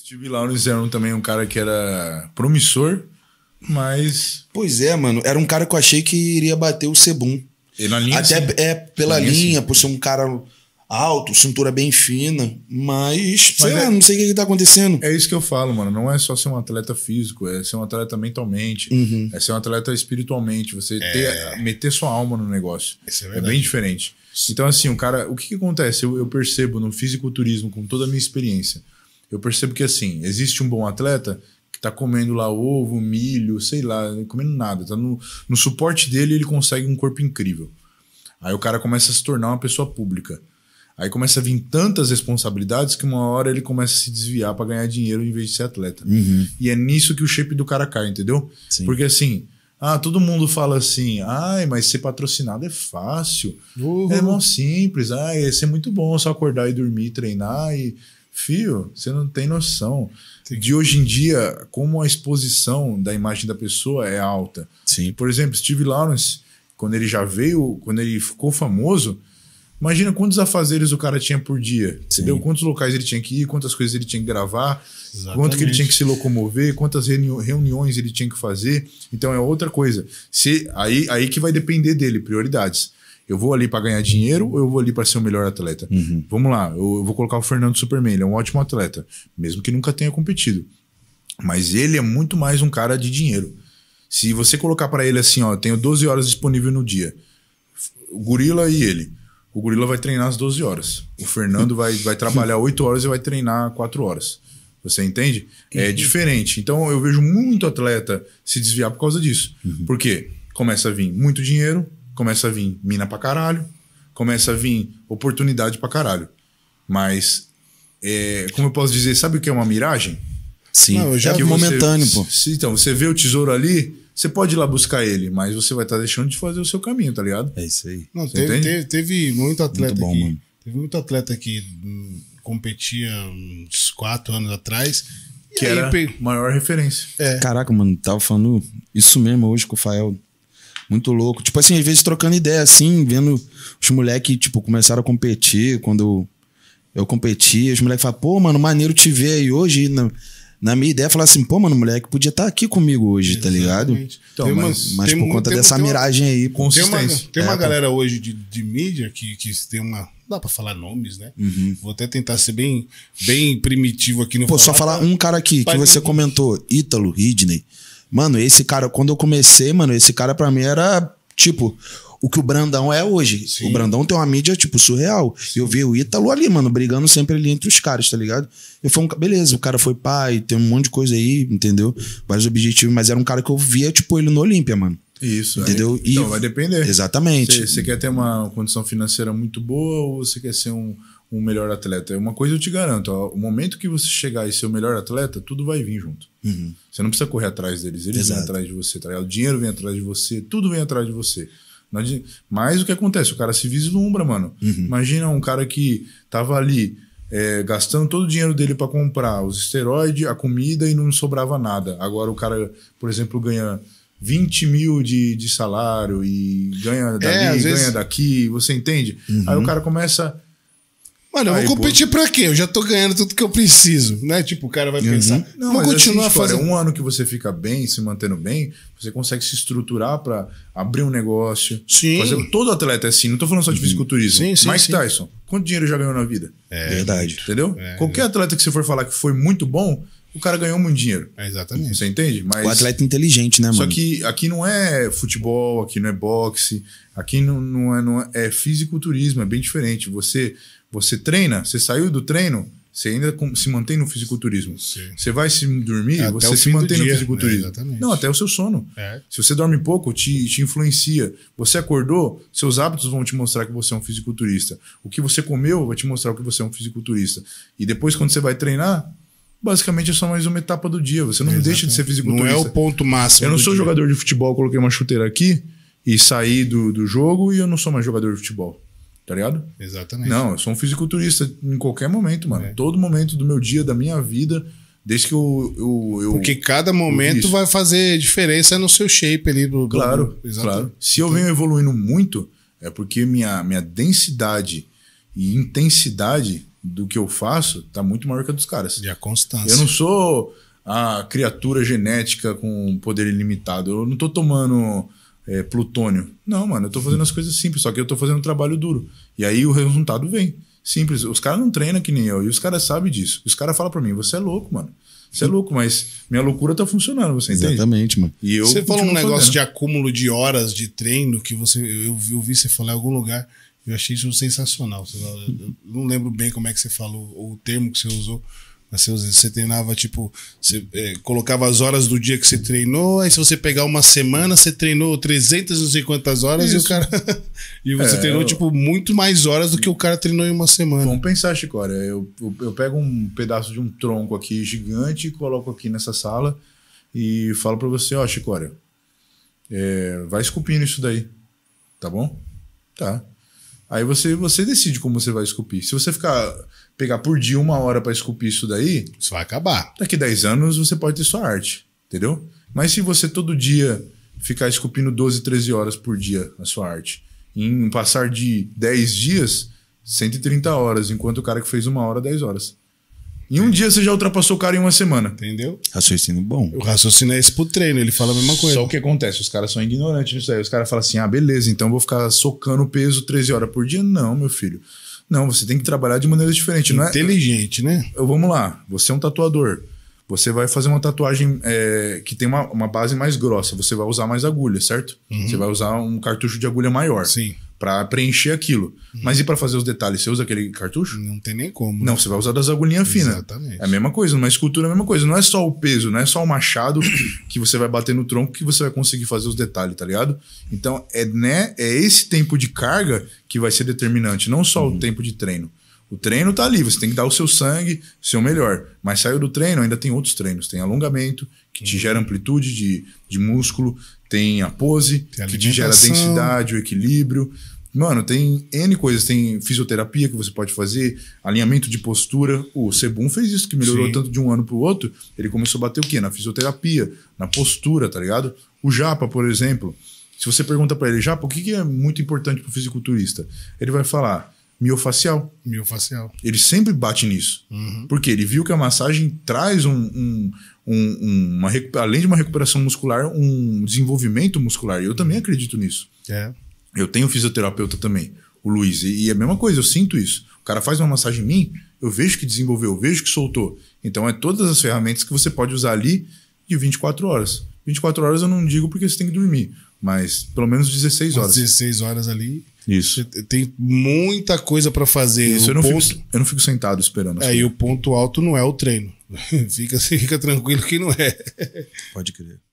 Steve Lawrence era um, também um cara que era promissor, mas. Pois é, mano. Era um cara que eu achei que iria bater o Sebum. E na linha, Até assim? é pela linha, linha assim. por ser um cara alto, cintura bem fina, mas, mas é, não sei o que, que tá acontecendo. É isso que eu falo, mano. Não é só ser um atleta físico, é ser um atleta mentalmente, uhum. é ser um atleta espiritualmente, você é. ter, meter sua alma no negócio. É, é, bem diferente. Então, assim, o cara, o que, que acontece? Eu, eu percebo no fisiculturismo, com toda a minha experiência, eu percebo que assim, existe um bom atleta que tá comendo lá ovo, milho, sei lá, tá comendo nada. Tá no, no suporte dele, ele consegue um corpo incrível. Aí o cara começa a se tornar uma pessoa pública. Aí começa a vir tantas responsabilidades que uma hora ele começa a se desviar para ganhar dinheiro em vez de ser atleta. Uhum. E é nisso que o shape do cara cai, entendeu? Sim. Porque assim, ah, todo mundo fala assim, ai, mas ser patrocinado é fácil, uhum. é mó simples, ah ia ser muito bom só acordar e dormir, treinar e Fio, você não tem noção Sim. de hoje em dia como a exposição da imagem da pessoa é alta. Sim. Por exemplo, Steve Lawrence, quando ele já veio, quando ele ficou famoso, imagina quantos afazeres o cara tinha por dia, Sim. entendeu? Quantos locais ele tinha que ir, quantas coisas ele tinha que gravar, Exatamente. quanto que ele tinha que se locomover, quantas reuniões ele tinha que fazer. Então é outra coisa. Se aí aí que vai depender dele, prioridades. Eu vou ali para ganhar dinheiro ou eu vou ali para ser o melhor atleta? Uhum. Vamos lá, eu, eu, vou colocar o Fernando Superman, ele é um ótimo atleta, mesmo que nunca tenha competido. Mas ele é muito mais um cara de dinheiro. Se você colocar para ele assim, ó, tenho 12 horas disponível no dia, o gorila e ele. O gorila vai treinar às 12 horas. O Fernando vai, vai trabalhar 8 horas e vai treinar 4 horas. Você entende? É uhum. diferente. Então eu vejo muito atleta se desviar por causa disso. Uhum. Por quê? Começa a vir muito dinheiro, começa a vir mina pra caralho, começa a vir oportunidade pra caralho. Mas, é, como eu posso dizer, sabe o que é uma miragem? Sim, Não, já é que momentâneo, pô. Se, então, você vê o tesouro ali, você pode ir lá buscar ele, mas você vai estar tá deixando de fazer o seu caminho, tá ligado? É isso aí. Não, teve, teve, teve, muito atleta muito bom, mano. Teve muito atleta que hum, competia uns quatro anos atrás. Que era a maior referência. É. Caraca, mano, tava falando isso mesmo hoje com o Fael muito louco. Tipo assim, às vezes trocando ideia, assim, vendo os moleques, tipo, começaram a competir. Quando eu, competi, os moleques falam, pô, mano, maneiro te ver aí hoje. Na, na minha ideia, falar assim, pô, mano, moleque podia estar tá aqui comigo hoje, tá Exatamente. tá ligado? Então, mas, mas por conta dessa tem miragem uma, aí, consistência. Tem uma, uma é, galera hoje de, de mídia que, que tem uma dá para falar nomes, né? Uhum. Vou até tentar ser bem, bem primitivo aqui no. Pô, falar. só falar um cara aqui que você comentou, Ítalo Ridney. Mano, esse cara, quando eu comecei, mano, esse cara para mim era tipo o que o Brandão é hoje. Sim. O Brandão tem uma mídia, tipo, surreal. Sim. Eu vi o Ítalo ali, mano, brigando sempre ali entre os caras, tá ligado? Eu falei, beleza, o cara foi pai, tem um monte de coisa aí, entendeu? Vários objetivos, mas era um cara que eu via, tipo, ele no Olímpia, mano. Isso. Entendeu? Aí, então, e, vai depender. Exatamente. Você quer ter uma condição financeira muito boa ou você quer ser um, um melhor atleta? É uma coisa eu te garanto: ó, o momento que você chegar e ser o melhor atleta, tudo vai vir junto. Uhum. Você não precisa correr atrás deles, eles Exato. vêm atrás de você, tá? o dinheiro vem atrás de você, tudo vem atrás de você. Mas o que acontece? O cara se vislumbra, mano. Uhum. Imagina um cara que tava ali é, gastando todo o dinheiro dele para comprar os esteroides, a comida e não sobrava nada. Agora o cara, por exemplo, ganha 20 mil de, de salário e ganha é, dali, é, ganha vezes... daqui, você entende? Uhum. Aí o cara começa. Mano, eu vou Aí, competir pô... pra quê? Eu já tô ganhando tudo que eu preciso, né? Tipo, o cara vai uhum. pensar. Não, vou é assim, continuar assim, fazendo. Um ano que você fica bem, se mantendo bem, você consegue se estruturar para abrir um negócio. Sim. Fazer... Todo atleta é assim, não tô falando só de uhum. fisiculturismo. Sim, sim, Mike sim. Tyson, quanto dinheiro já ganhou na vida? É. Verdade. Entendeu? É, Qualquer é. atleta que você for falar que foi muito bom, o cara ganhou muito dinheiro. É exatamente. Você entende? Mas, o atleta inteligente, né, mano? Só que aqui não é futebol, aqui não é boxe, aqui não, não é, não é, é fisiculturismo, é bem diferente. Você, você treina, você saiu do treino, você ainda se mantém no fisiculturismo. Sim. Você vai se dormir, você se mantém no né? fisiculturismo. É, não, até o seu sono. É. Se você dorme pouco, te, te influencia. Você acordou, seus hábitos vão te mostrar que você é um fisiculturista. O que você comeu vai te mostrar que você é um fisiculturista. E depois, quando você vai treinar, basicamente é só mais uma etapa do dia. Você não deixa de ser fisiculturista. Não é o ponto máximo. Eu não sou dia. jogador de futebol, coloquei uma chuteira aqui e saí do, do jogo e eu não sou mais jogador de futebol. Tá ligado? Exatamente. Não, eu sou um fisiculturista em qualquer momento, mano. É. Todo momento do meu dia, da minha vida. Desde que eu. eu, eu Porque cada momento eu, vai fazer diferença no seu shape ali. Pro, claro, do, claro. Se eu venho evoluindo muito, é porque minha, minha densidade e intensidade do que eu faço tá muito maior que a dos caras. E a constância. Eu não sou a criatura genética com poder ilimitado. Eu não tô tomando é, plutônio. Não, mano, eu tô fazendo as coisas simples, só que eu tô fazendo um trabalho duro. E aí o resultado vem. Simples. Os caras não treinam que nem eu. E os caras sabem disso. Os caras falam para mim, você é louco, mano. Você é louco, mas minha loucura tá funcionando, você entende? Exatamente, mano. E eu você falou um negócio fazendo. de acúmulo de horas de treino que você eu, eu vi você falar em algum lugar. Eu achei isso sensacional. Eu não lembro bem como é que você falou, ou o termo que você usou, mas você, você treinava, tipo, você é, colocava as horas do dia que você treinou, aí se você pegar uma semana, você treinou 300 não sei quantas horas isso. e o cara. e você é, treinou, eu... tipo, muito mais horas do que o cara treinou em uma semana. Vamos pensar, Chico, olha, eu, eu, eu pego um pedaço de um tronco aqui gigante, coloco aqui nessa sala e falo para você, ó, Chicória, é, vai esculpindo isso daí, tá bom? Tá. Aí você, você decide como você vai esculpir. Se você ficar pegar por dia uma hora para esculpir isso daí, isso vai acabar. Daqui 10 anos você pode ter sua arte, entendeu? Mas se você todo dia ficar esculpindo 12, 13 horas por dia a sua arte, em passar de 10 dias, 130 horas, enquanto o cara que fez uma hora, 10 horas. Em um dia você já ultrapassou o cara em uma semana. Entendeu? Raciocínio bom. O raciocínio é esse pro treino, ele fala a mesma coisa. Só o que acontece, os caras são ignorantes nisso aí. Os caras falam assim: ah, beleza, então vou ficar socando peso 13 horas por dia? Não, meu filho. Não, você tem que trabalhar de maneira diferente, não é? Inteligente, né? Eu, vamos lá, você é um tatuador. Você vai fazer uma tatuagem é, que tem uma, uma, base mais grossa, você vai usar mais agulha, certo? Uhum. Você vai usar um cartucho de agulha maior. Sim para preencher aquilo. Uhum. Mas e para fazer os detalhes, você usa aquele cartucho? Não tem nem como. Não, né? você vai usar das agulhinhas finas. Exatamente. É a mesma coisa, numa escultura é a mesma coisa. Não é só o peso, não é só o machado que você vai bater no tronco que você vai conseguir fazer os detalhes, tá ligado? Então é, né, é esse tempo de carga que vai ser determinante, não só uhum. o tempo de treino. O treino tá ali, você tem que dar o seu sangue, seu melhor. Mas saiu do treino, ainda tem outros treinos. Tem alongamento, que te uhum. gera amplitude de, de músculo tem a pose, tem a que te gera a densidade, o equilíbrio. Mano, tem N coisas. Tem fisioterapia que você pode fazer, alinhamento de postura. O Sebum fez isso, que melhorou Sim. tanto de um ano para o outro. Ele começou a bater o quê? Na fisioterapia, na postura, tá ligado? O Japa, por exemplo, se você pergunta para ele, Japa, o que, que é muito importante para o fisiculturista? Ele vai falar miofacial. Miofacial. Ele sempre bate nisso. Uhum. Porque ele viu que a massagem traz um, um, um, uma, além de uma recuperação muscular, um desenvolvimento muscular. Eu também acredito nisso. É. Eu tenho fisioterapeuta também, o Luiz, e, e é a mesma coisa, eu sinto isso. O cara faz uma massagem em mim, eu vejo que desenvolveu, eu vejo que soltou. Então é todas as ferramentas que você pode usar ali de 24 horas. 24 horas eu não digo porque você tem que dormir. Mas pelo menos 16 horas. 16 horas ali. Isso. Tem muita coisa para fazer. Isso, eu não, ponto... fico, eu não fico sentado esperando. Aí é, o ponto alto não é o treino. fica, fica tranquilo que não é. Pode crer.